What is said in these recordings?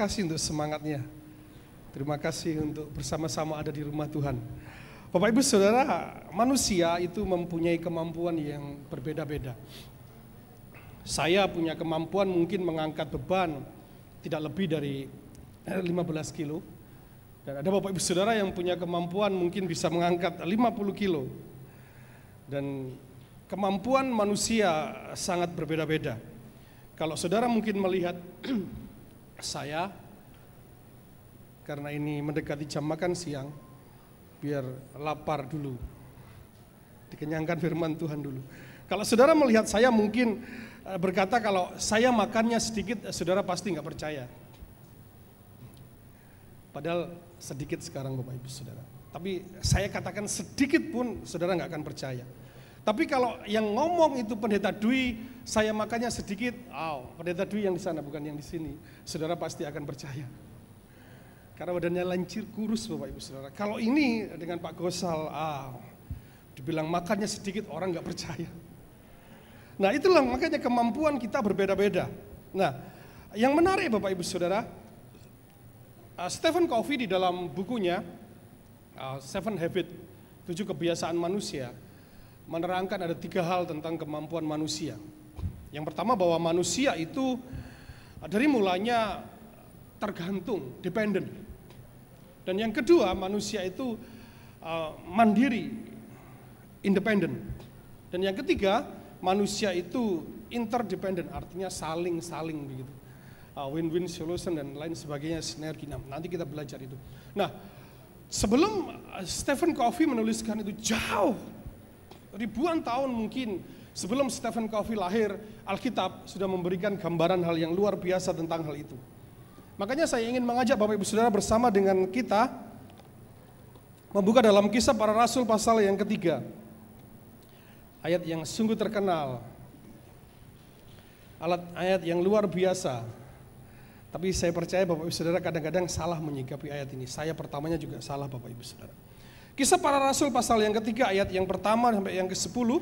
kasih untuk semangatnya. Terima kasih untuk bersama-sama ada di rumah Tuhan. Bapak Ibu Saudara, manusia itu mempunyai kemampuan yang berbeda-beda. Saya punya kemampuan mungkin mengangkat beban tidak lebih dari 15 eh, kilo. Dan ada Bapak Ibu Saudara yang punya kemampuan mungkin bisa mengangkat 50 kilo. Dan kemampuan manusia sangat berbeda-beda. Kalau saudara mungkin melihat saya karena ini mendekati jam makan siang biar lapar dulu dikenyangkan firman Tuhan dulu kalau saudara melihat saya mungkin eh, berkata kalau saya makannya sedikit eh, saudara pasti nggak percaya padahal sedikit sekarang Bapak Ibu Saudara tapi saya katakan sedikit pun saudara nggak akan percaya tapi kalau yang ngomong itu pendeta Dwi, saya makanya sedikit, oh, pendeta Dwi yang di sana bukan yang di sini. Saudara pasti akan percaya. Karena badannya lancir kurus Bapak Ibu Saudara. Kalau ini dengan Pak Gosal, ah, oh, dibilang makannya sedikit orang nggak percaya. Nah itulah makanya kemampuan kita berbeda-beda. Nah yang menarik Bapak Ibu Saudara, ah, Stephen Covey di dalam bukunya ah, Seven Habits, Tujuh Kebiasaan Manusia, menerangkan ada tiga hal tentang kemampuan manusia. Yang pertama bahwa manusia itu dari mulanya tergantung, dependent. Dan yang kedua manusia itu uh, mandiri, independent. Dan yang ketiga manusia itu interdependent, artinya saling-saling begitu. E, win-win uh, solution dan lain sebagainya, sinergi. Nah, nanti kita belajar itu. Nah, sebelum e, Stephen Covey menuliskan itu jauh ribuan tahun mungkin sebelum Stephen Covey lahir, Alkitab sudah memberikan gambaran hal yang luar biasa tentang hal itu. Makanya saya ingin mengajak Bapak Ibu Saudara bersama dengan kita membuka dalam kisah para rasul pasal yang ketiga. Ayat yang sungguh terkenal. Alat ayat yang luar biasa. Tapi saya percaya Bapak Ibu Saudara kadang-kadang salah menyikapi ayat ini. Saya pertamanya juga salah Bapak Ibu Saudara. Kisah para rasul pasal yang ketiga ayat yang pertama sampai yang ke-10 uh,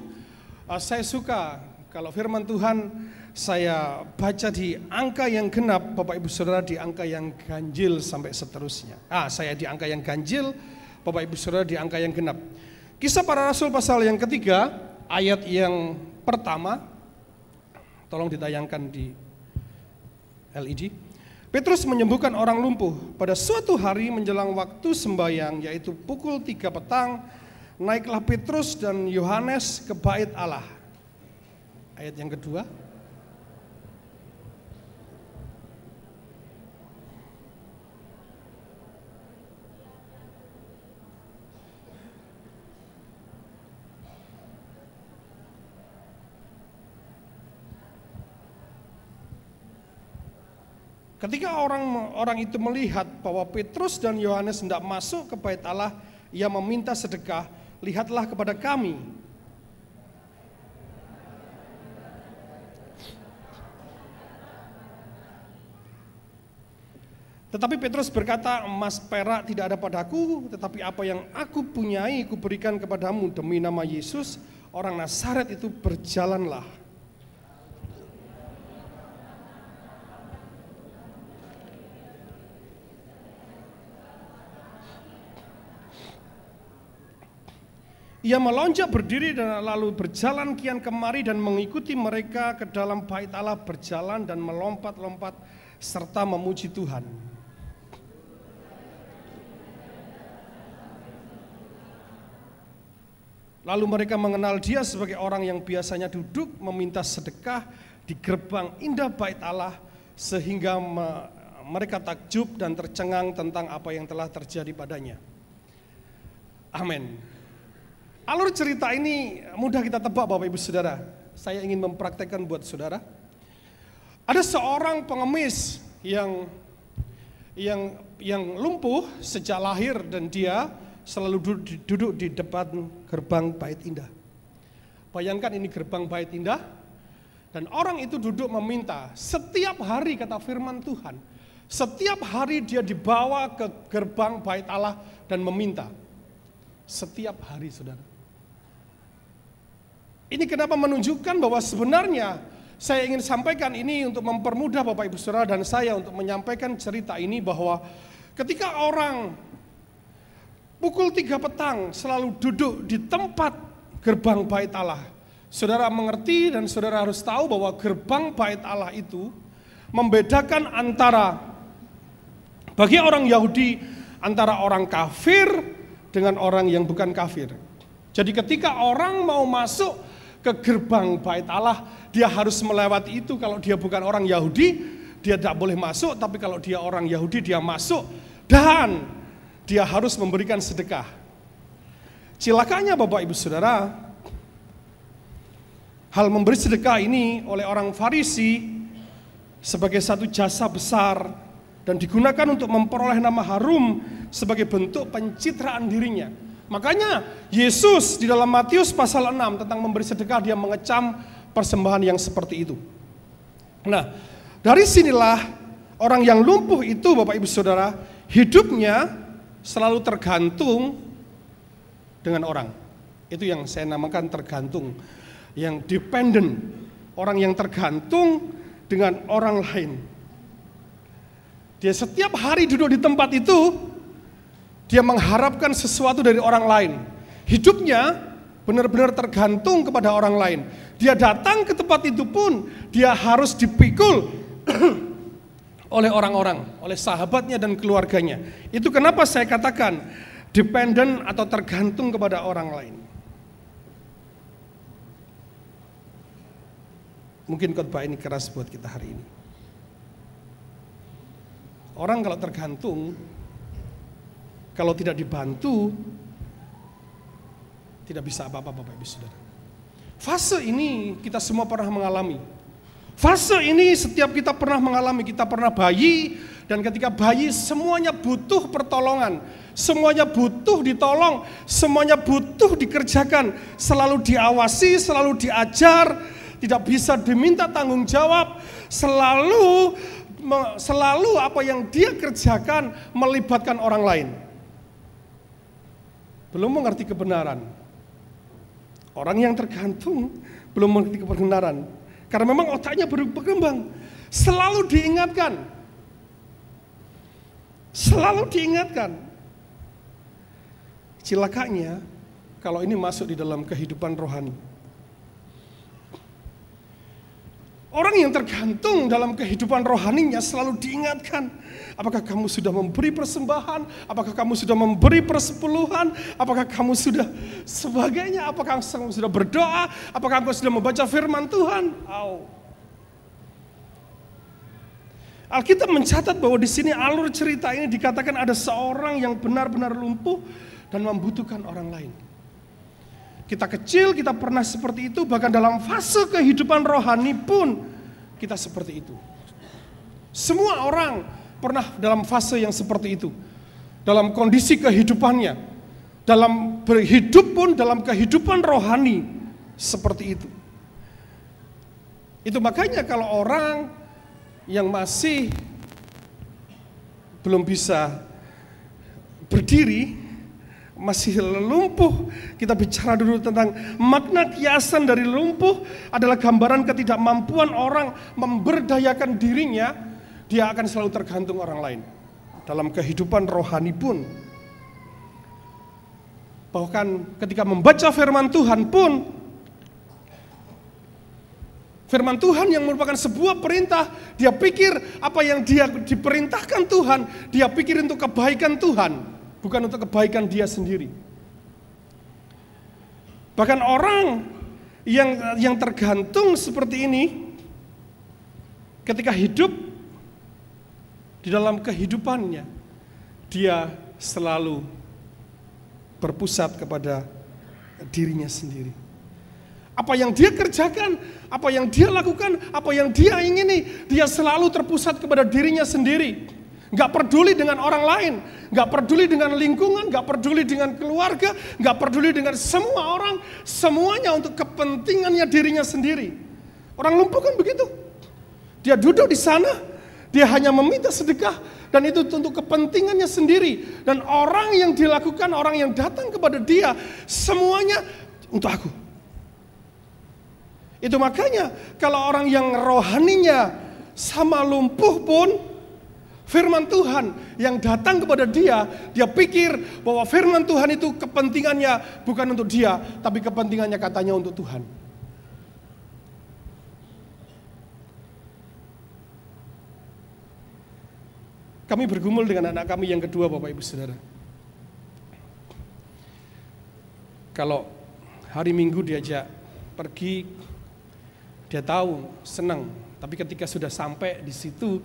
saya suka kalau firman Tuhan saya baca di angka yang genap Bapak Ibu Saudara di angka yang ganjil sampai seterusnya. Ah, saya di angka yang ganjil, Bapak Ibu Saudara di angka yang genap. Kisah para rasul pasal yang ketiga ayat yang pertama tolong ditayangkan di LED. Petrus menyembuhkan orang lumpuh. Pada suatu hari menjelang waktu sembahyang, yaitu pukul tiga petang, naiklah Petrus dan Yohanes ke bait Allah. Ayat yang kedua, Ketika orang orang itu melihat bahwa Petrus dan Yohanes hendak masuk ke bait Allah, ia meminta sedekah, lihatlah kepada kami. Tetapi Petrus berkata, emas perak tidak ada padaku, tetapi apa yang aku punyai kuberikan kepadamu demi nama Yesus, orang Nasaret itu berjalanlah. Ia melonjak berdiri dan lalu berjalan kian kemari dan mengikuti mereka ke dalam bait Allah berjalan dan melompat-lompat serta memuji Tuhan. Lalu mereka mengenal dia sebagai orang yang biasanya duduk meminta sedekah di gerbang indah bait Allah sehingga me mereka takjub dan tercengang tentang apa yang telah terjadi padanya. Amin. Alur cerita ini mudah kita tebak Bapak Ibu Saudara. Saya ingin mempraktekkan buat Saudara. Ada seorang pengemis yang yang yang lumpuh sejak lahir dan dia selalu duduk, di depan gerbang Bait Indah. Bayangkan ini gerbang Bait Indah dan orang itu duduk meminta setiap hari kata firman Tuhan. Setiap hari dia dibawa ke gerbang Bait Allah dan meminta. Setiap hari Saudara. Ini kenapa menunjukkan bahwa sebenarnya saya ingin sampaikan ini untuk mempermudah Bapak Ibu Saudara dan saya untuk menyampaikan cerita ini bahwa ketika orang pukul tiga petang selalu duduk di tempat gerbang bait Allah. Saudara mengerti dan saudara harus tahu bahwa gerbang bait Allah itu membedakan antara bagi orang Yahudi antara orang kafir dengan orang yang bukan kafir. Jadi ketika orang mau masuk ke gerbang bait Allah, dia harus melewati itu. Kalau dia bukan orang Yahudi, dia tidak boleh masuk, tapi kalau dia orang Yahudi, dia masuk dan dia harus memberikan sedekah. Cilakanya Bapak Ibu Saudara, hal memberi sedekah ini oleh orang Farisi sebagai satu jasa besar dan digunakan untuk memperoleh nama harum sebagai bentuk pencitraan dirinya. Makanya Yesus di dalam Matius pasal 6 tentang memberi sedekah dia mengecam persembahan yang seperti itu. Nah, dari sinilah orang yang lumpuh itu Bapak Ibu Saudara, hidupnya selalu tergantung dengan orang. Itu yang saya namakan tergantung, yang dependent, orang yang tergantung dengan orang lain. Dia setiap hari duduk di tempat itu dia mengharapkan sesuatu dari orang lain. Hidupnya benar-benar tergantung kepada orang lain. Dia datang ke tempat itu pun dia harus dipikul oleh orang-orang, oleh sahabatnya dan keluarganya. Itu kenapa saya katakan dependent atau tergantung kepada orang lain. Mungkin khotbah ini keras buat kita hari ini. Orang kalau tergantung kalau tidak dibantu, tidak bisa apa-apa Bapak Ibu Saudara. Fase ini kita semua pernah mengalami. Fase ini setiap kita pernah mengalami, kita pernah bayi dan ketika bayi semuanya butuh pertolongan, semuanya butuh ditolong, semuanya butuh dikerjakan, selalu diawasi, selalu diajar, tidak bisa diminta tanggung jawab, selalu selalu apa yang dia kerjakan melibatkan orang lain belum mengerti kebenaran. Orang yang tergantung belum mengerti kebenaran. Karena memang otaknya baru berkembang. Selalu diingatkan. Selalu diingatkan. Cilakanya kalau ini masuk di dalam kehidupan rohani. Orang yang tergantung dalam kehidupan rohaninya selalu diingatkan. Apakah kamu sudah memberi persembahan? Apakah kamu sudah memberi persepuluhan? Apakah kamu sudah sebagainya? Apakah kamu sudah berdoa? Apakah kamu sudah membaca firman Tuhan? Oh. Alkitab mencatat bahwa di sini alur cerita ini dikatakan ada seorang yang benar-benar lumpuh dan membutuhkan orang lain. Kita kecil, kita pernah seperti itu, bahkan dalam fase kehidupan rohani pun kita seperti itu. Semua orang pernah dalam fase yang seperti itu. Dalam kondisi kehidupannya, dalam berhidup pun dalam kehidupan rohani seperti itu. Itu makanya kalau orang yang masih belum bisa berdiri masih lumpuh. Kita bicara dulu tentang makna kiasan dari lumpuh adalah gambaran ketidakmampuan orang memberdayakan dirinya, dia akan selalu tergantung orang lain. Dalam kehidupan rohani pun. Bahkan ketika membaca firman Tuhan pun Firman Tuhan yang merupakan sebuah perintah, dia pikir apa yang dia diperintahkan Tuhan, dia pikir untuk kebaikan Tuhan bukan untuk kebaikan dia sendiri. Bahkan orang yang yang tergantung seperti ini ketika hidup di dalam kehidupannya dia selalu berpusat kepada dirinya sendiri. Apa yang dia kerjakan, apa yang dia lakukan, apa yang dia ingini, dia selalu terpusat kepada dirinya sendiri. Gak peduli dengan orang lain, gak peduli dengan lingkungan, gak peduli dengan keluarga, gak peduli dengan semua orang, semuanya untuk kepentingannya dirinya sendiri. Orang lumpuh kan begitu. Dia duduk di sana, dia hanya meminta sedekah, dan itu untuk kepentingannya sendiri. Dan orang yang dilakukan, orang yang datang kepada dia, semuanya untuk aku. Itu makanya kalau orang yang rohaninya sama lumpuh pun, firman Tuhan yang datang kepada dia, dia pikir bahwa firman Tuhan itu kepentingannya bukan untuk dia, tapi kepentingannya katanya untuk Tuhan. Kami bergumul dengan anak kami yang kedua, Bapak Ibu Saudara. Kalau hari Minggu diajak pergi, dia tahu senang. Tapi ketika sudah sampai di situ,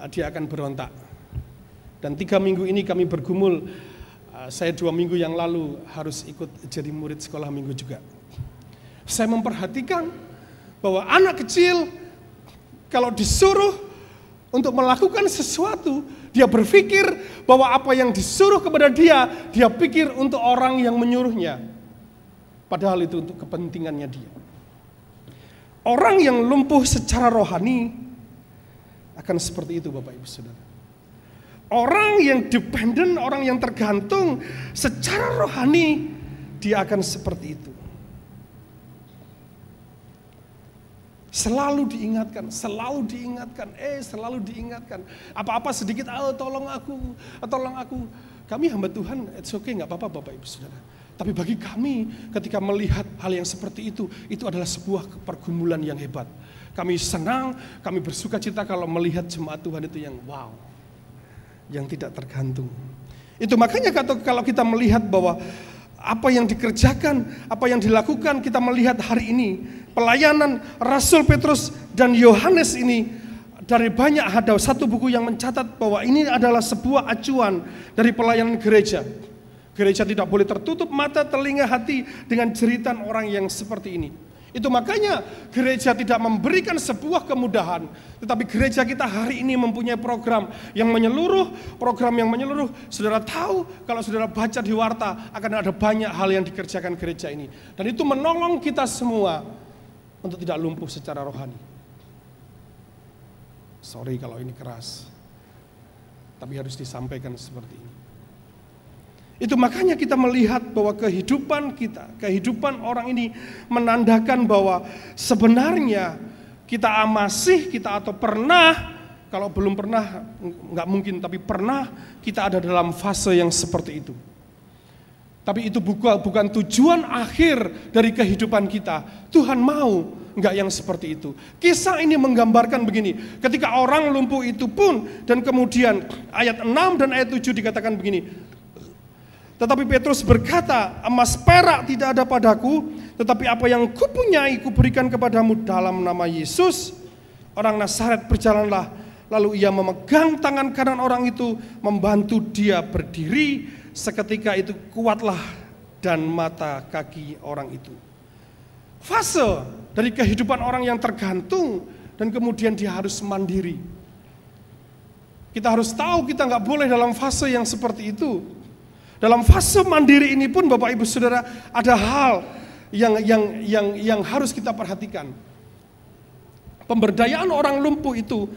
Ah, dia akan berontak. Dan tiga minggu ini kami bergumul, ah, saya dua minggu yang lalu harus ikut jadi murid sekolah minggu juga. Saya memperhatikan bahwa anak kecil kalau disuruh untuk melakukan sesuatu, dia berpikir bahwa apa yang disuruh kepada dia, dia pikir untuk orang yang menyuruhnya. Padahal itu untuk kepentingannya dia. Orang yang lumpuh secara rohani akan seperti itu Bapak Ibu Saudara. Orang yang dependen, orang yang tergantung secara rohani, dia akan seperti itu. Selalu diingatkan, selalu diingatkan, eh selalu diingatkan. Apa-apa sedikit, oh tolong aku, tolong aku. Kami hamba Tuhan, it's okay, gak apa-apa Bapak Ibu Saudara. Tapi bagi kami ketika melihat hal yang seperti itu, itu adalah sebuah pergumulan yang hebat. Kami senang, kami bersuka cita kalau melihat jemaat Tuhan itu yang wow, yang tidak tergantung. Itu makanya kalau kita melihat bahwa apa yang dikerjakan, apa yang dilakukan kita melihat hari ini. Pelayanan Rasul Petrus dan Yohanes ini dari banyak ada satu buku yang mencatat bahwa ini adalah sebuah acuan dari pelayanan gereja. Gereja tidak boleh tertutup mata, telinga, hati dengan cerita orang yang seperti ini. Itu makanya gereja tidak memberikan sebuah kemudahan, tetapi gereja kita hari ini mempunyai program yang menyeluruh, program yang menyeluruh. Saudara tahu kalau saudara baca di warta akan ada banyak hal yang dikerjakan gereja ini dan itu menolong kita semua untuk tidak lumpuh secara rohani. Sorry kalau ini keras. Tapi harus disampaikan seperti ini. Itu makanya kita melihat bahwa kehidupan kita, kehidupan orang ini menandakan bahwa sebenarnya kita masih, kita atau pernah, kalau belum pernah, nggak mungkin, tapi pernah kita ada dalam fase yang seperti itu. Tapi itu bukan, bukan tujuan akhir dari kehidupan kita. Tuhan mau nggak yang seperti itu. Kisah ini menggambarkan begini, ketika orang lumpuh itu pun, dan kemudian ayat 6 dan ayat 7 dikatakan begini, tetapi Petrus berkata, emas perak tidak ada padaku, tetapi apa yang kupunyai kuberikan kepadamu dalam nama Yesus. Orang Nasaret berjalanlah, lalu ia memegang tangan kanan orang itu, membantu dia berdiri, seketika itu kuatlah dan mata kaki orang itu. Fase dari kehidupan orang yang tergantung dan kemudian dia harus mandiri. Kita harus tahu kita nggak boleh dalam fase yang seperti itu. Dalam fase mandiri ini pun Bapak Ibu Saudara ada hal yang yang yang yang harus kita perhatikan. Pemberdayaan orang lumpuh itu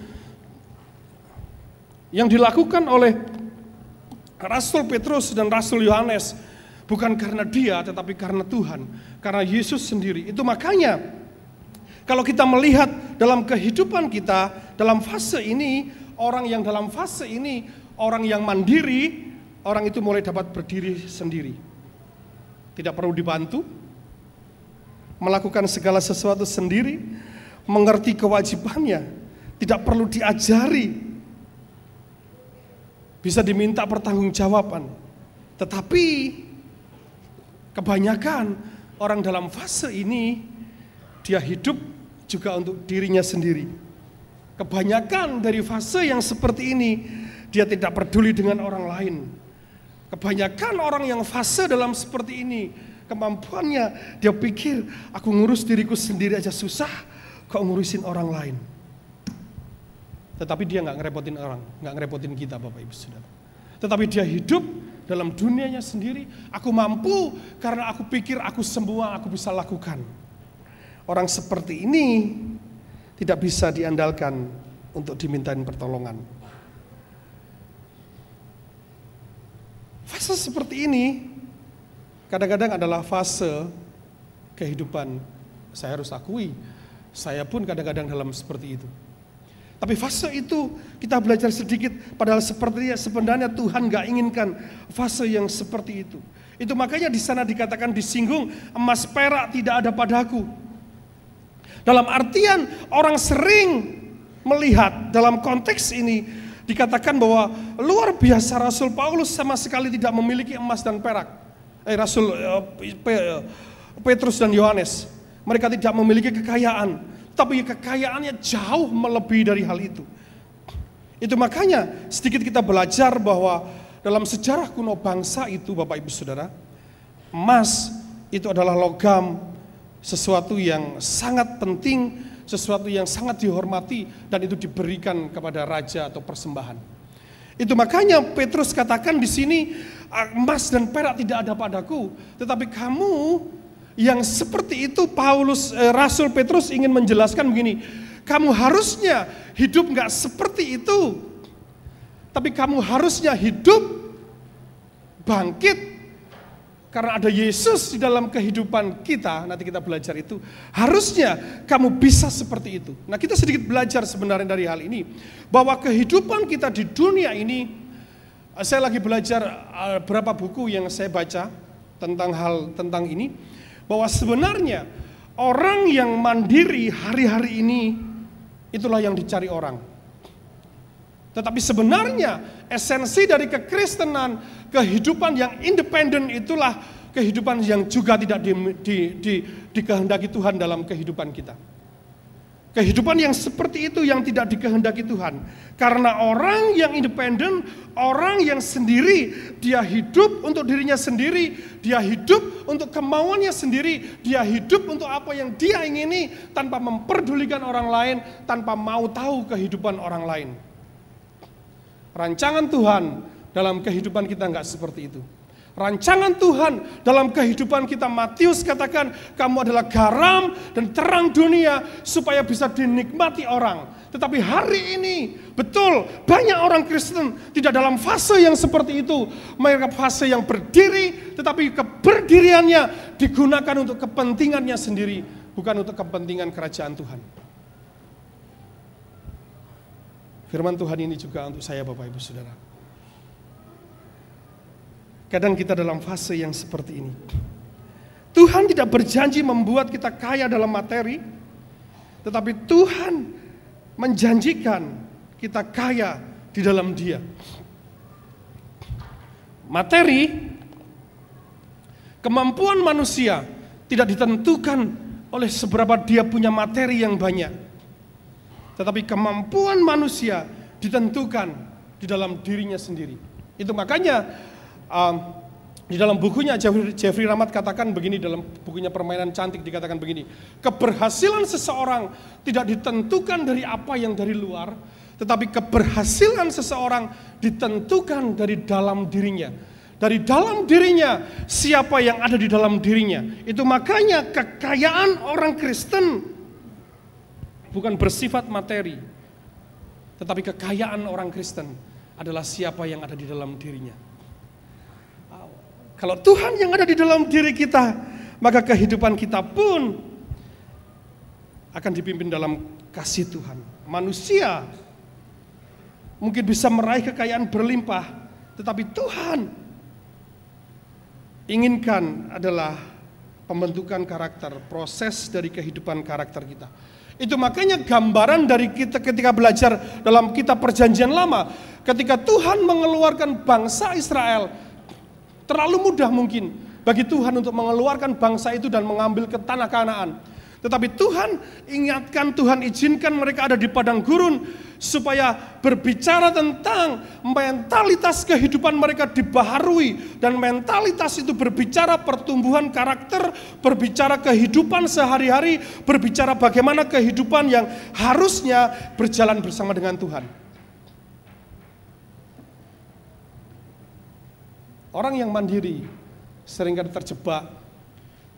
yang dilakukan oleh Rasul Petrus dan Rasul Yohanes bukan karena dia tetapi karena Tuhan, karena Yesus sendiri. Itu makanya kalau kita melihat dalam kehidupan kita dalam fase ini orang yang dalam fase ini orang yang mandiri orang itu mulai dapat berdiri sendiri. Tidak perlu dibantu, melakukan segala sesuatu sendiri, mengerti kewajibannya, tidak perlu diajari. Bisa diminta pertanggungjawaban. Tetapi kebanyakan orang dalam fase ini dia hidup juga untuk dirinya sendiri. Kebanyakan dari fase yang seperti ini dia tidak peduli dengan orang lain Kebanyakan orang yang fase dalam seperti ini, kemampuannya dia pikir aku ngurus diriku sendiri aja susah, kok ngurusin orang lain. Tetapi dia nggak ngerepotin orang, nggak ngerepotin kita Bapak Ibu Saudara. Tetapi dia hidup dalam dunianya sendiri, aku mampu karena aku pikir aku semua aku bisa lakukan. Orang seperti ini tidak bisa diandalkan untuk dimintain pertolongan. Fase seperti ini kadang-kadang adalah fase kehidupan. Saya harus akui, saya pun kadang-kadang dalam seperti itu. Tapi fase itu kita belajar sedikit, padahal sepertinya sebenarnya Tuhan gak inginkan fase yang seperti itu. Itu makanya di sana dikatakan disinggung emas perak tidak ada padaku. Dalam artian orang sering melihat dalam konteks ini Dikatakan bahwa luar biasa Rasul Paulus sama sekali tidak memiliki emas dan perak. Eh Rasul eh, eh, Petrus dan Yohanes, mereka tidak memiliki kekayaan, tapi kekayaannya jauh melebihi dari hal itu. Itu makanya sedikit kita belajar bahwa dalam sejarah kuno bangsa itu Bapak Ibu Saudara, emas itu adalah logam sesuatu yang sangat penting sesuatu yang sangat dihormati dan itu diberikan kepada raja atau persembahan. Itu makanya Petrus katakan di sini ah, emas dan perak tidak ada padaku, tetapi kamu yang seperti itu Paulus eh, Rasul Petrus ingin menjelaskan begini, kamu harusnya hidup nggak seperti itu, tapi kamu harusnya hidup bangkit karena ada Yesus di dalam kehidupan kita, nanti kita belajar itu, harusnya kamu bisa seperti itu. Nah, kita sedikit belajar sebenarnya dari hal ini, bahwa kehidupan kita di dunia ini, eh, saya lagi belajar eh, berapa buku yang saya baca tentang hal tentang ini, bahwa sebenarnya orang yang mandiri hari-hari ini, itulah yang dicari orang. Tetapi sebenarnya esensi dari kekristenan kehidupan yang independen itulah kehidupan yang juga tidak di, di, di, dikehendaki Tuhan dalam kehidupan kita. Kehidupan yang seperti itu yang tidak dikehendaki Tuhan. Karena orang yang independen, orang yang sendiri, dia hidup untuk dirinya sendiri, dia hidup untuk kemauannya sendiri, dia hidup untuk apa yang dia ingini tanpa memperdulikan orang lain, tanpa mau tahu kehidupan orang lain. Rancangan Tuhan dalam kehidupan kita nggak seperti itu. Rancangan Tuhan dalam kehidupan kita, Matius katakan, kamu adalah garam dan terang dunia supaya bisa dinikmati orang. Tetapi hari ini, betul, banyak orang Kristen tidak dalam fase yang seperti itu. Mereka fase yang berdiri, tetapi keberdiriannya digunakan untuk kepentingannya sendiri, bukan untuk kepentingan kerajaan Tuhan. Firman Tuhan ini juga untuk saya Bapak Ibu Saudara. Kadang kita dalam fase yang seperti ini. Tuhan tidak berjanji membuat kita kaya dalam materi, tetapi Tuhan menjanjikan kita kaya di dalam Dia. Materi, kemampuan manusia tidak ditentukan oleh seberapa dia punya materi yang banyak, tetapi kemampuan manusia ditentukan di dalam dirinya sendiri. Itu makanya Um, di dalam bukunya Jeffrey Ramat katakan begini dalam bukunya Permainan Cantik dikatakan begini. Keberhasilan seseorang tidak ditentukan dari apa yang dari luar, tetapi keberhasilan seseorang ditentukan dari dalam dirinya. Dari dalam dirinya, siapa yang ada di dalam dirinya. Itu makanya kekayaan orang Kristen bukan bersifat materi, tetapi kekayaan orang Kristen adalah siapa yang ada di dalam dirinya. Kalau Tuhan yang ada di dalam diri kita, maka kehidupan kita pun akan dipimpin dalam kasih Tuhan. Manusia mungkin bisa meraih kekayaan berlimpah, tetapi Tuhan inginkan adalah pembentukan karakter, proses dari kehidupan karakter kita. Itu makanya gambaran dari kita ketika belajar dalam kitab perjanjian lama. Ketika Tuhan mengeluarkan bangsa Israel, Terlalu mudah mungkin bagi Tuhan untuk mengeluarkan bangsa itu dan mengambil ke tanah Kanaan. Tetapi Tuhan ingatkan, Tuhan izinkan mereka ada di padang gurun supaya berbicara tentang mentalitas kehidupan mereka dibaharui dan mentalitas itu berbicara pertumbuhan karakter, berbicara kehidupan sehari-hari, berbicara bagaimana kehidupan yang harusnya berjalan bersama dengan Tuhan. Orang yang mandiri seringkali terjebak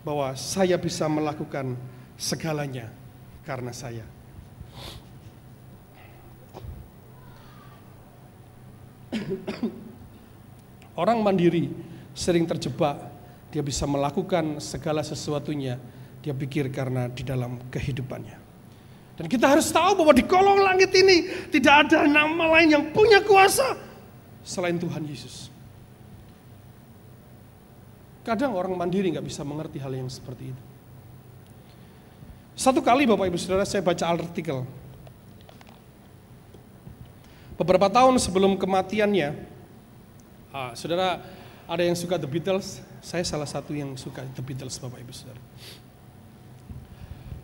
bahwa saya bisa melakukan segalanya karena saya. Orang mandiri sering terjebak, dia bisa melakukan segala sesuatunya, dia pikir karena di dalam kehidupannya. Dan kita harus tahu bahwa di kolong langit ini tidak ada nama lain yang punya kuasa selain Tuhan Yesus. Kadang orang mandiri nggak bisa mengerti hal yang seperti itu. Satu kali Bapak Ibu Saudara saya baca artikel. Beberapa tahun sebelum kematiannya, ah, saudara ada yang suka The Beatles, saya salah satu yang suka The Beatles Bapak Ibu Saudara.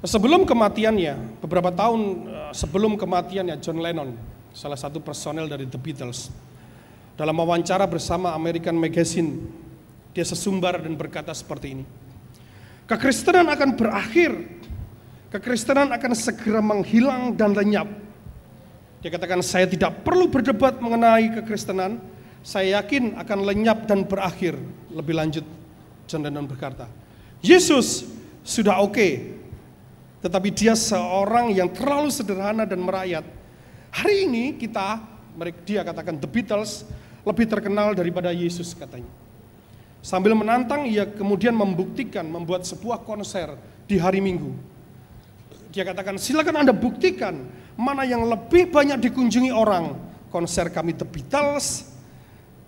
Sebelum kematiannya, beberapa tahun ah, sebelum kematiannya John Lennon, salah satu personel dari The Beatles, dalam wawancara bersama American Magazine dia sesumbar dan berkata seperti ini. Kekristenan akan berakhir. Kekristenan akan segera menghilang dan lenyap. Dia katakan saya tidak perlu berdebat mengenai kekristenan. Saya yakin akan lenyap dan berakhir. Lebih lanjut John berkata, Yesus sudah oke, okay, tetapi dia seorang yang terlalu sederhana dan merakyat. Hari ini kita, dia katakan The Beatles, lebih terkenal daripada Yesus katanya. Sambil menantang ia kemudian membuktikan membuat sebuah konser di hari Minggu. Dia katakan, silakan Anda buktikan mana yang lebih banyak dikunjungi orang. Konser kami The Beatles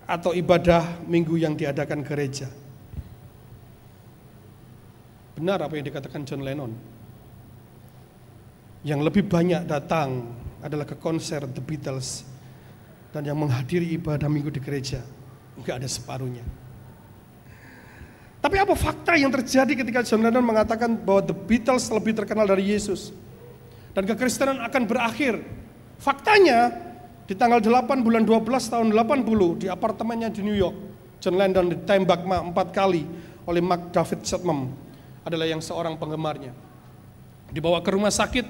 atau ibadah minggu yang diadakan gereja. Benar apa yang dikatakan John Lennon. Yang lebih banyak datang adalah ke konser The Beatles dan yang menghadiri ibadah minggu di gereja. Enggak ada separuhnya. Tapi apa fakta yang terjadi ketika John Lennon mengatakan bahwa The Beatles lebih terkenal dari Yesus? Dan kekristenan akan berakhir. Faktanya, di tanggal 8 bulan 12 tahun 80 di apartemennya di New York, John Lennon ditembak empat kali oleh Mark David Chapman, adalah yang seorang penggemarnya. Dibawa ke rumah sakit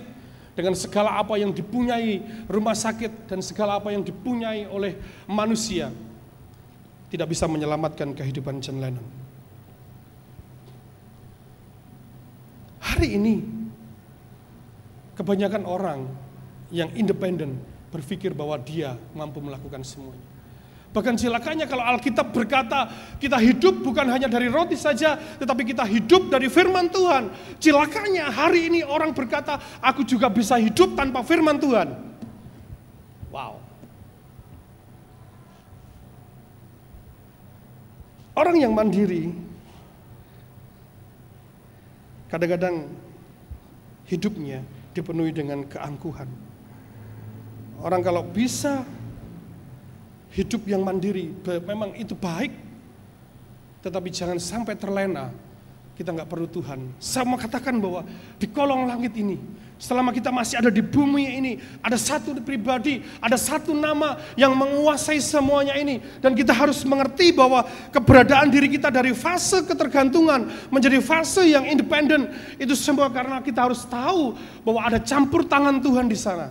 dengan segala apa yang dipunyai rumah sakit dan segala apa yang dipunyai oleh manusia tidak bisa menyelamatkan kehidupan John Lennon. Hari ini kebanyakan orang yang independen berpikir bahwa dia mampu melakukan semuanya. Bahkan silakannya kalau Alkitab berkata kita hidup bukan hanya dari roti saja, tetapi kita hidup dari firman Tuhan. Silakannya hari ini orang berkata, aku juga bisa hidup tanpa firman Tuhan. Wow. Orang yang mandiri Kadang-kadang hidupnya dipenuhi dengan keangkuhan. Orang kalau bisa hidup yang mandiri, memang itu baik. Tetapi jangan sampai terlena kita nggak perlu Tuhan. Sama katakan bahwa di kolong langit ini Selama kita masih ada di bumi ini, ada satu pribadi, ada satu nama yang menguasai semuanya ini. Dan kita harus mengerti bahwa keberadaan diri kita dari fase ketergantungan menjadi fase yang independen. Itu semua karena kita harus tahu bahwa ada campur tangan Tuhan di sana.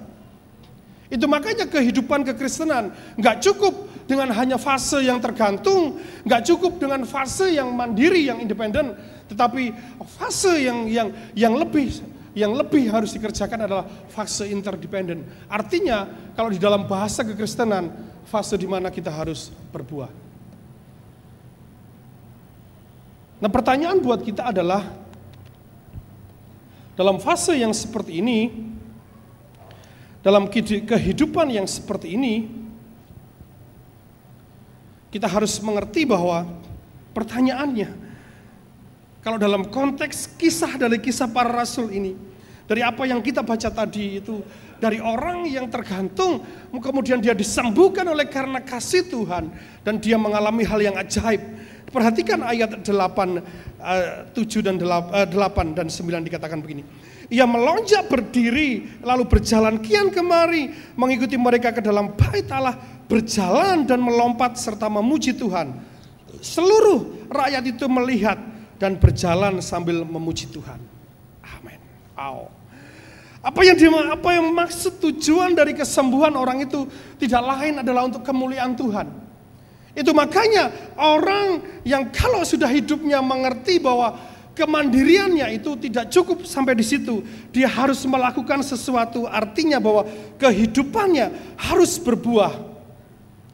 Itu makanya kehidupan kekristenan nggak cukup dengan hanya fase yang tergantung, nggak cukup dengan fase yang mandiri, yang independen, tetapi fase yang yang yang lebih yang lebih harus dikerjakan adalah fase interdependen. Artinya, kalau di dalam bahasa kekristenan, fase di mana kita harus berbuah. Nah, pertanyaan buat kita adalah dalam fase yang seperti ini, dalam kehidupan yang seperti ini, kita harus mengerti bahwa pertanyaannya, kalau dalam konteks kisah dari kisah para rasul ini, dari apa yang kita baca tadi itu, dari orang yang tergantung, kemudian dia disembuhkan oleh karena kasih Tuhan dan dia mengalami hal yang ajaib. Perhatikan ayat 8, 7 eh, dan 8 eh, dan 9 dikatakan begini. Ia melonjak berdiri lalu berjalan kian kemari mengikuti mereka ke dalam bait Allah berjalan dan melompat serta memuji Tuhan. Seluruh rakyat itu melihat dan berjalan sambil memuji Tuhan. Amin. Apa yang dia, apa yang maksud tujuan dari kesembuhan orang itu tidak lain adalah untuk kemuliaan Tuhan. Itu makanya orang yang kalau sudah hidupnya mengerti bahwa kemandiriannya itu tidak cukup sampai di situ, dia harus melakukan sesuatu. Artinya bahwa kehidupannya harus berbuah.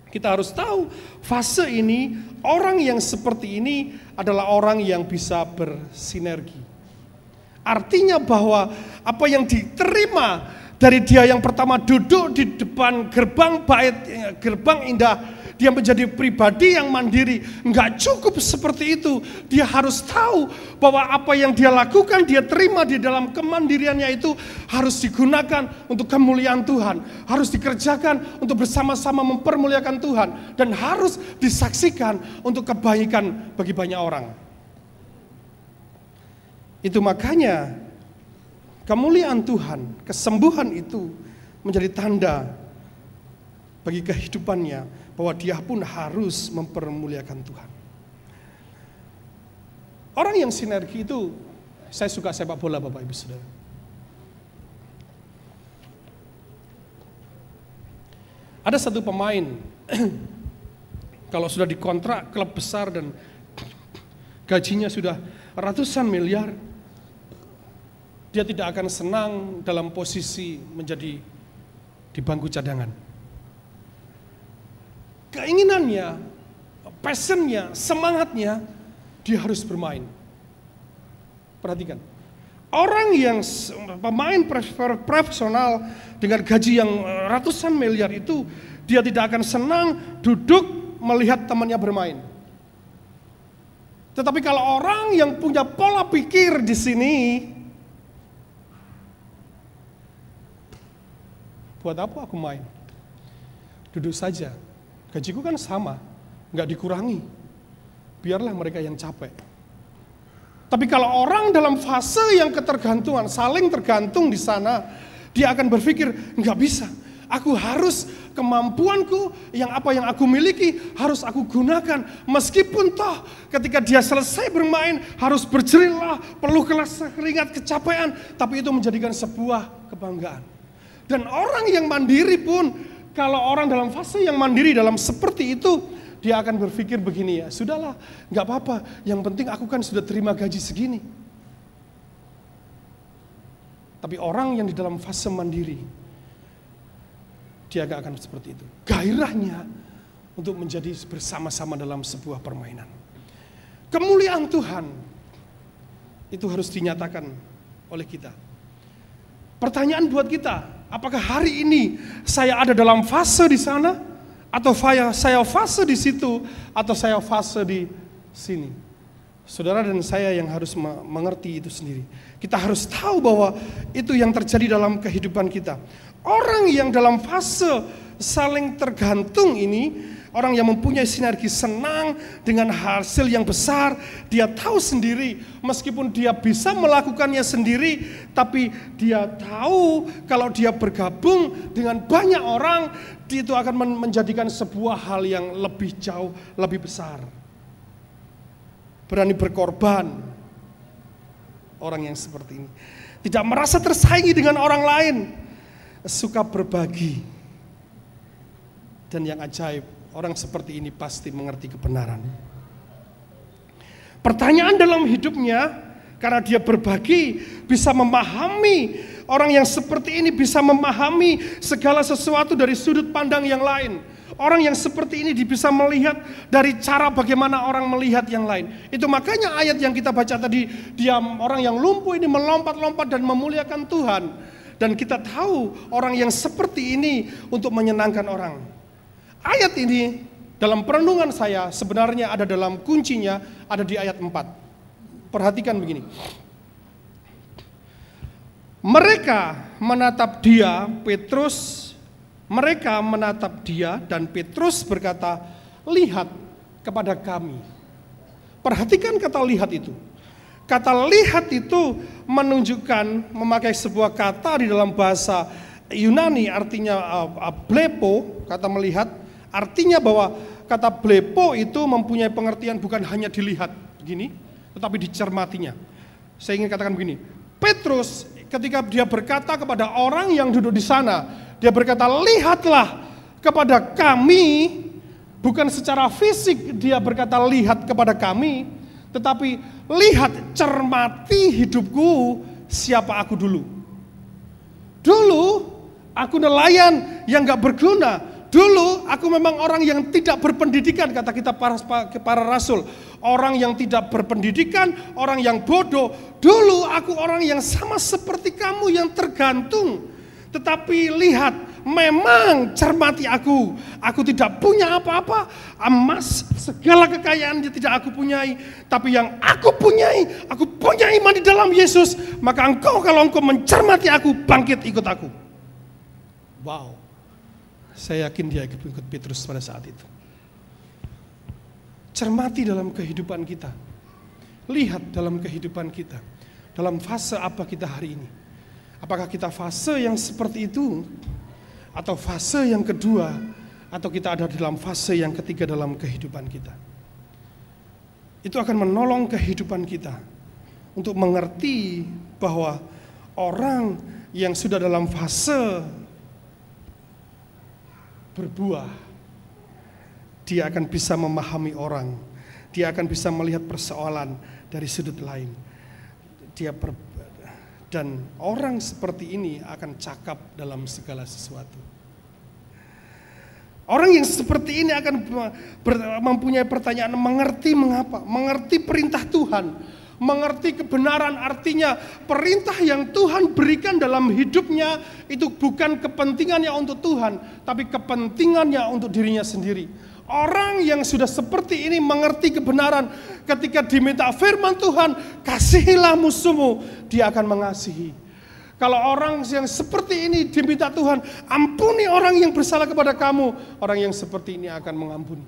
Kita harus tahu fase ini Orang yang seperti ini adalah orang yang bisa bersinergi. Artinya bahwa apa yang diterima dari dia yang pertama duduk di depan gerbang bait eh, gerbang indah dia menjadi pribadi yang mandiri. Enggak cukup seperti itu. Dia harus tahu bahwa apa yang dia lakukan, dia terima di dalam kemandiriannya itu harus digunakan untuk kemuliaan Tuhan. Harus dikerjakan untuk bersama-sama mempermuliakan Tuhan. Dan harus disaksikan untuk kebaikan bagi banyak orang. Itu makanya kemuliaan Tuhan, kesembuhan itu menjadi tanda bagi kehidupannya bahwa dia pun harus mempermuliakan Tuhan. Orang yang sinergi itu saya suka sepak bola Bapak Ibu Saudara. Ada satu pemain kalau sudah dikontrak klub besar dan gajinya sudah ratusan miliar dia tidak akan senang dalam posisi menjadi di bangku cadangan keinginannya, passionnya, semangatnya, dia harus bermain. Perhatikan, orang yang pemain profesional dengan gaji yang eh, ratusan miliar itu, dia tidak akan senang duduk melihat temannya bermain. Tetapi kalau orang yang punya pola pikir di sini, buat apa aku main? Duduk saja, Gajiku kan sama, nggak dikurangi. Biarlah mereka yang capek. Tapi kalau orang dalam fase yang ketergantungan, saling tergantung di sana, dia akan berpikir, nggak bisa. Aku harus kemampuanku yang apa yang aku miliki harus aku gunakan. Meskipun toh ketika dia selesai bermain harus berjerilah, perlu kelas keringat kecapean. Tapi itu menjadikan sebuah kebanggaan. Dan orang yang mandiri pun kalau orang dalam fase yang mandiri dalam seperti itu, dia akan berpikir begini ya, sudahlah, nggak apa-apa. Yang penting aku kan sudah terima gaji segini. Tapi orang yang di dalam fase mandiri, dia gak akan seperti itu. Gairahnya untuk menjadi bersama-sama dalam sebuah permainan. Kemuliaan Tuhan itu harus dinyatakan oleh kita. Pertanyaan buat kita, Apakah hari ini saya ada dalam fase di sana? Atau saya, fase di situ? Atau saya fase di sini? Saudara dan saya yang harus mengerti itu sendiri. Kita harus tahu bahwa itu yang terjadi dalam kehidupan kita. Orang yang dalam fase saling tergantung ini Orang yang mempunyai sinergi senang dengan hasil yang besar, dia tahu sendiri meskipun dia bisa melakukannya sendiri, tapi dia tahu kalau dia bergabung dengan banyak orang, itu akan menjadikan sebuah hal yang lebih jauh, lebih besar. Berani berkorban orang yang seperti ini. Tidak merasa tersaingi dengan orang lain, suka berbagi. Dan yang ajaib, Orang seperti ini pasti mengerti kebenaran. Pertanyaan dalam hidupnya karena dia berbagi, bisa memahami orang yang seperti ini bisa memahami segala sesuatu dari sudut pandang yang lain. Orang yang seperti ini bisa melihat dari cara bagaimana orang melihat yang lain. Itu makanya ayat yang kita baca tadi, dia orang yang lumpuh ini melompat-lompat dan memuliakan Tuhan. Dan kita tahu orang yang seperti ini untuk menyenangkan orang. Ayat ini dalam perenungan saya sebenarnya ada dalam kuncinya ada di ayat 4. Perhatikan begini. Mereka menatap dia, Petrus, mereka menatap dia dan Petrus berkata, "Lihat kepada kami." Perhatikan kata lihat itu. Kata lihat itu menunjukkan memakai sebuah kata di dalam bahasa Yunani artinya uh, uh, blepo, kata melihat Artinya bahwa kata blepo itu mempunyai pengertian bukan hanya dilihat begini, tetapi dicermatinya. Saya ingin katakan begini, Petrus ketika dia berkata kepada orang yang duduk di sana, dia berkata, "Lihatlah kepada kami," bukan secara fisik dia berkata, "Lihat kepada kami," tetapi lihat, cermati hidupku, siapa aku dulu. Dulu aku nelayan yang gak berguna, Dulu aku memang orang yang tidak berpendidikan, kata kita para, para rasul. Orang yang tidak berpendidikan, orang yang bodoh. Dulu aku orang yang sama seperti kamu yang tergantung. Tetapi lihat, memang cermati aku. Aku tidak punya apa-apa. Emas, segala kekayaan dia tidak aku punyai. Tapi yang aku punyai, aku punya iman di dalam Yesus. Maka engkau kalau engkau mencermati aku, bangkit ikut aku. Wow. Saya yakin dia ikut Petrus pada saat itu. Cermati dalam kehidupan kita. Lihat dalam kehidupan kita. Dalam fase apa kita hari ini. Apakah kita fase yang seperti itu? Atau fase yang kedua? Atau kita ada dalam fase yang ketiga dalam kehidupan kita? Itu akan menolong kehidupan kita. Untuk mengerti bahwa orang yang sudah dalam fase berbuah, dia akan bisa memahami orang, dia akan bisa melihat persoalan dari sudut lain. Dia ber, dan orang seperti ini akan cakap dalam segala sesuatu. Orang yang seperti ini akan mempunyai pertanyaan mengerti mengapa, mengerti perintah Tuhan, mengerti kebenaran artinya perintah yang Tuhan berikan dalam hidupnya itu bukan kepentingannya untuk Tuhan, tapi kepentingannya untuk dirinya sendiri. Orang yang sudah seperti ini mengerti kebenaran ketika diminta firman Tuhan, kasihilah musuhmu, dia akan mengasihi. Kalau orang yang seperti ini diminta Tuhan, ampuni orang yang bersalah kepada kamu. Orang yang seperti ini akan mengampuni.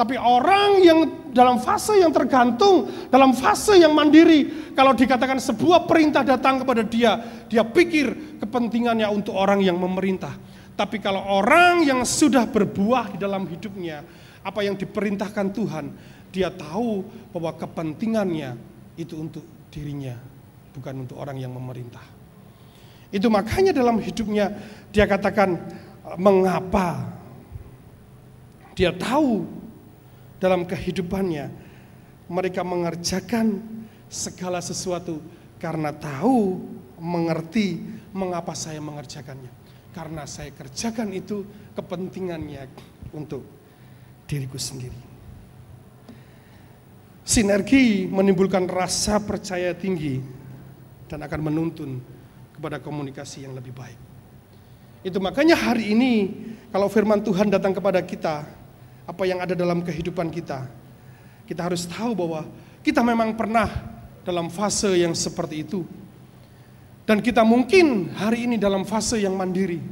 Tapi orang yang dalam fase yang tergantung, dalam fase yang mandiri, kalau dikatakan sebuah perintah datang kepada dia, dia pikir kepentingannya untuk orang yang memerintah. Tapi kalau orang yang sudah berbuah di dalam hidupnya, apa yang diperintahkan Tuhan, dia tahu bahwa kepentingannya itu untuk dirinya, bukan untuk orang yang memerintah. Itu makanya dalam hidupnya dia katakan mengapa dia tahu dalam kehidupannya. Mereka mengerjakan segala sesuatu karena tahu, mengerti mengapa saya mengerjakannya. Karena saya kerjakan itu kepentingannya untuk diriku sendiri. Sinergi menimbulkan rasa percaya tinggi dan akan menuntun kepada komunikasi yang lebih baik. Itu makanya hari ini kalau firman Tuhan datang kepada kita, apa yang ada dalam kehidupan kita. Kita harus tahu bahwa kita memang pernah dalam fase yang seperti itu. Dan kita mungkin hari ini dalam fase yang mandiri.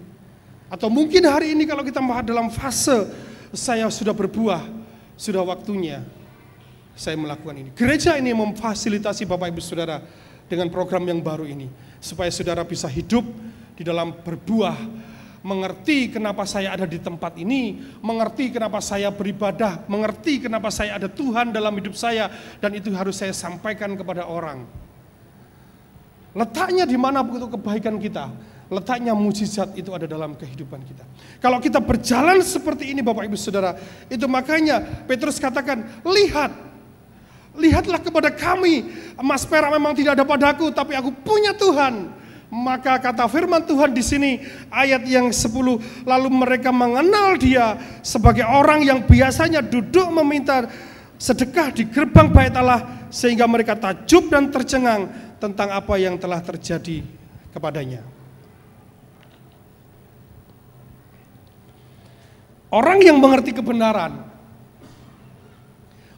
Atau mungkin hari ini kalau kita dalam fase saya sudah berbuah, sudah waktunya saya melakukan ini. Gereja ini memfasilitasi Bapak Ibu Saudara dengan program yang baru ini supaya saudara bisa hidup di dalam berbuah mengerti kenapa saya ada di tempat ini, mengerti kenapa saya beribadah, mengerti kenapa saya ada Tuhan dalam hidup saya, dan itu harus saya sampaikan kepada orang. Letaknya di mana begitu kebaikan kita? Letaknya mujizat itu ada dalam kehidupan kita. Kalau kita berjalan seperti ini Bapak Ibu Saudara, itu makanya Petrus katakan, lihat, lihatlah kepada kami, emas perak memang tidak ada padaku, tapi aku punya Tuhan maka kata firman Tuhan di sini ayat yang 10 lalu mereka mengenal dia sebagai orang yang biasanya duduk meminta sedekah di gerbang bait Allah sehingga mereka takjub dan tercengang tentang apa yang telah terjadi kepadanya. Orang yang mengerti kebenaran,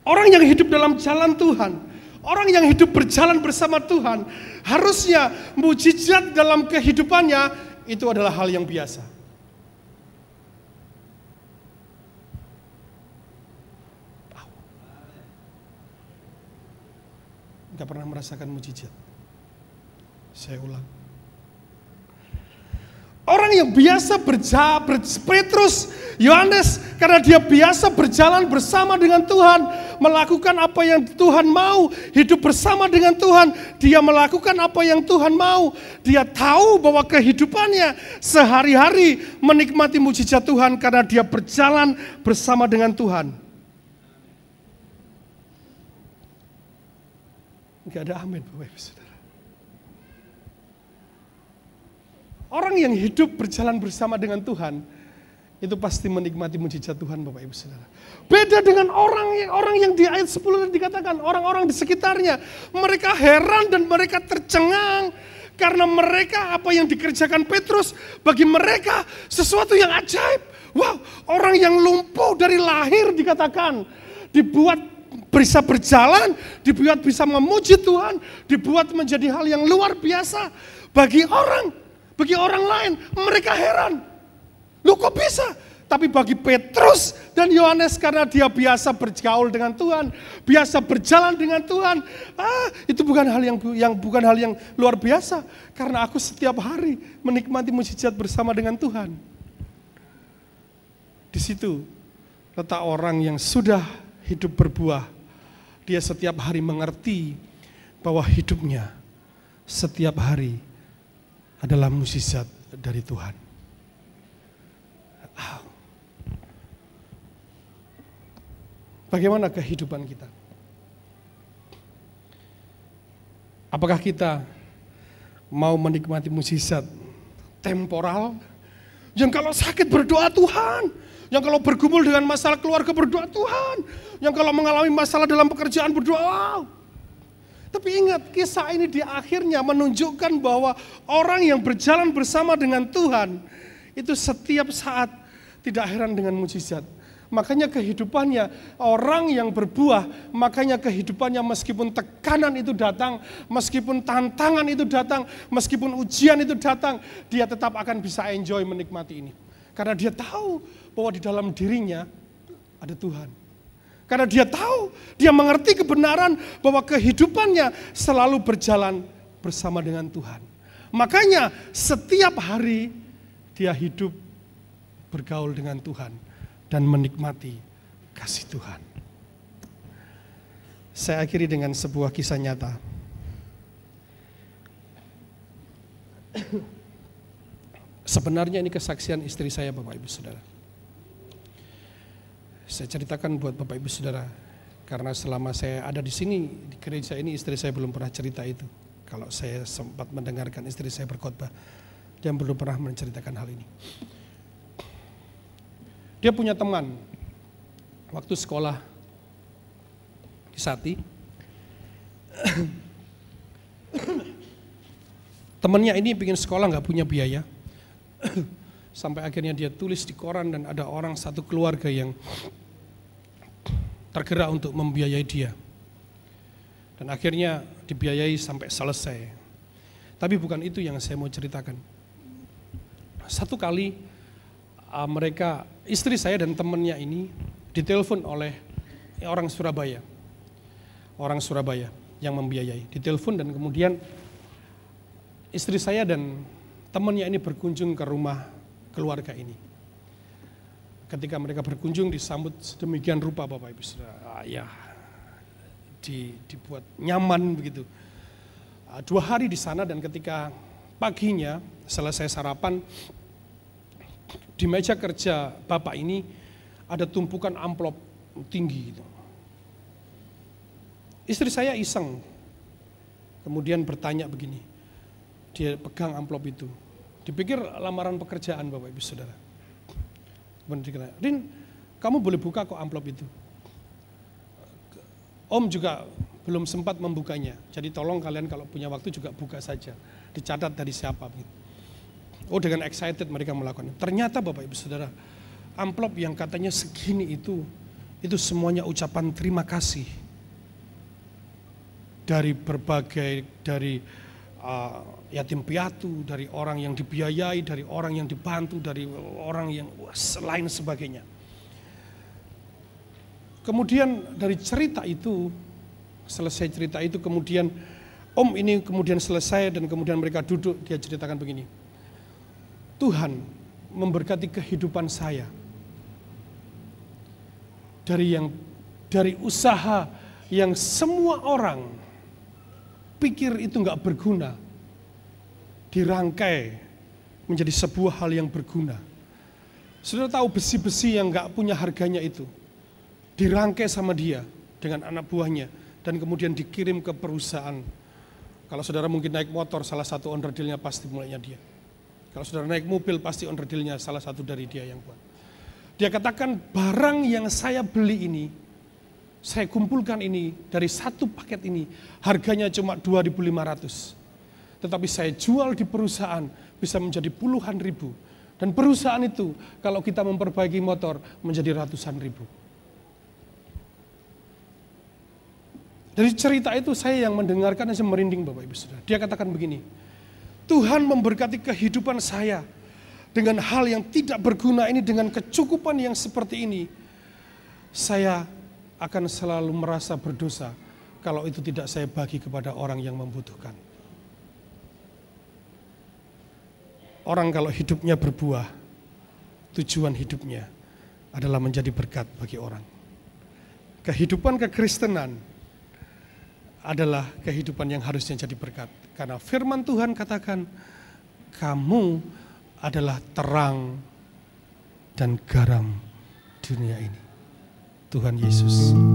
orang yang hidup dalam jalan Tuhan, Orang yang hidup berjalan bersama Tuhan, harusnya mujizat dalam kehidupannya itu adalah hal yang biasa. Tidak pernah merasakan mujizat. Saya ulang Orang yang biasa berjalan, ber, Petrus, Yohanes, karena dia biasa berjalan bersama dengan Tuhan, melakukan apa yang Tuhan mau, hidup bersama dengan Tuhan, dia melakukan apa yang Tuhan mau, dia tahu bahwa kehidupannya sehari-hari menikmati mujizat Tuhan karena dia berjalan bersama dengan Tuhan. Gak ada amin, Bapak Ibu Orang yang hidup berjalan bersama dengan Tuhan itu pasti menikmati mujizat Tuhan Bapak Ibu Saudara. Beda dengan orang yang orang yang di ayat 10 tadi dikatakan orang-orang di sekitarnya, mereka heran dan mereka tercengang karena mereka apa yang dikerjakan Petrus bagi mereka sesuatu yang ajaib. Wow, orang yang lumpuh dari lahir dikatakan dibuat bisa berjalan, dibuat bisa memuji Tuhan, dibuat menjadi hal yang luar biasa bagi orang bagi orang lain, mereka heran. Lu kok bisa? Tapi bagi Petrus dan Yohanes karena dia biasa bergaul dengan Tuhan, biasa berjalan dengan Tuhan, ah, itu bukan hal yang yang bukan hal yang luar biasa karena aku setiap hari menikmati mujizat bersama dengan Tuhan. Di situ letak orang yang sudah hidup berbuah. Dia setiap hari mengerti bahwa hidupnya setiap hari adalah musisat dari Tuhan. Bagaimana kehidupan kita? Apakah kita mau menikmati musisat temporal? Yang kalau sakit berdoa Tuhan, yang kalau bergumul dengan masalah keluarga berdoa Tuhan, yang kalau mengalami masalah dalam pekerjaan berdoa, tapi ingat, kisah ini di akhirnya menunjukkan bahwa orang yang berjalan bersama dengan Tuhan itu setiap saat tidak heran dengan mujizat. Makanya kehidupannya orang yang berbuah, makanya kehidupannya meskipun tekanan itu datang, meskipun tantangan itu datang, meskipun ujian itu datang, dia tetap akan bisa enjoy menikmati ini. Karena dia tahu bahwa di dalam dirinya ada Tuhan. Karena dia tahu, dia mengerti kebenaran bahwa kehidupannya selalu berjalan bersama dengan Tuhan. Makanya setiap hari dia hidup bergaul dengan Tuhan dan menikmati kasih Tuhan. Saya akhiri dengan sebuah kisah nyata. Sebenarnya ini kesaksian istri saya Bapak Ibu Saudara saya ceritakan buat Bapak Ibu Saudara. Karena selama saya ada di sini, di gereja ini istri saya belum pernah cerita itu. Kalau saya sempat mendengarkan istri saya berkhotbah dia belum pernah menceritakan hal ini. Dia punya teman waktu sekolah di Sati. temannya ini ingin sekolah nggak punya biaya. Sampai akhirnya dia tulis di koran dan ada orang satu keluarga yang tergerak untuk membiayai dia. Dan akhirnya dibiayai sampai selesai. Tapi bukan itu yang saya mau ceritakan. Satu kali uh, mereka, istri saya dan temannya ini ditelepon oleh orang Surabaya. Orang Surabaya yang membiayai. Ditelepon dan kemudian istri saya dan temannya ini berkunjung ke rumah keluarga ini ketika mereka berkunjung disambut sedemikian rupa Bapak Ibu Saudara. Ya, di, dibuat nyaman begitu. Ah, dua hari di sana dan ketika paginya selesai sarapan, di meja kerja Bapak ini ada tumpukan amplop tinggi gitu. Istri saya iseng, kemudian bertanya begini, dia pegang amplop itu. Dipikir lamaran pekerjaan Bapak Ibu Saudara dikira, Rin, kamu boleh buka kok amplop itu. Om juga belum sempat membukanya. Jadi tolong kalian kalau punya waktu juga buka saja. Dicatat dari siapa. Gitu. Oh dengan excited mereka melakukan. Ternyata Bapak Ibu Saudara, amplop yang katanya segini itu, itu semuanya ucapan terima kasih. Dari berbagai, dari uh, yatim piatu, dari orang yang dibiayai, dari orang yang dibantu, dari orang yang selain sebagainya. Kemudian dari cerita itu, selesai cerita itu kemudian om ini kemudian selesai dan kemudian mereka duduk, dia ceritakan begini. Tuhan memberkati kehidupan saya. Dari yang dari usaha yang semua orang pikir itu nggak berguna, dirangkai menjadi sebuah hal yang berguna. Saudara tahu besi-besi yang nggak punya harganya itu, dirangkai sama dia dengan anak buahnya, dan kemudian dikirim ke perusahaan. Kalau saudara mungkin naik motor, salah satu dealnya pasti mulainya dia. Kalau saudara naik mobil, pasti dealnya salah satu dari dia yang buat. Dia katakan, barang yang saya beli ini saya kumpulkan ini dari satu paket ini, harganya cuma 2.500. Tetapi saya jual di perusahaan bisa menjadi puluhan ribu. Dan perusahaan itu kalau kita memperbaiki motor menjadi ratusan ribu. Dari cerita itu saya yang mendengarkan saya merinding Bapak Ibu Saudara. Dia katakan begini, Tuhan memberkati kehidupan saya dengan hal yang tidak berguna ini dengan kecukupan yang seperti ini. Saya akan selalu merasa berdosa kalau itu tidak saya bagi kepada orang yang membutuhkan. Orang kalau hidupnya berbuah, tujuan hidupnya adalah menjadi berkat bagi orang. Kehidupan kekristenan adalah kehidupan yang harusnya jadi berkat. Karena firman Tuhan katakan, kamu adalah terang dan garam dunia ini. Tuhan Yesus.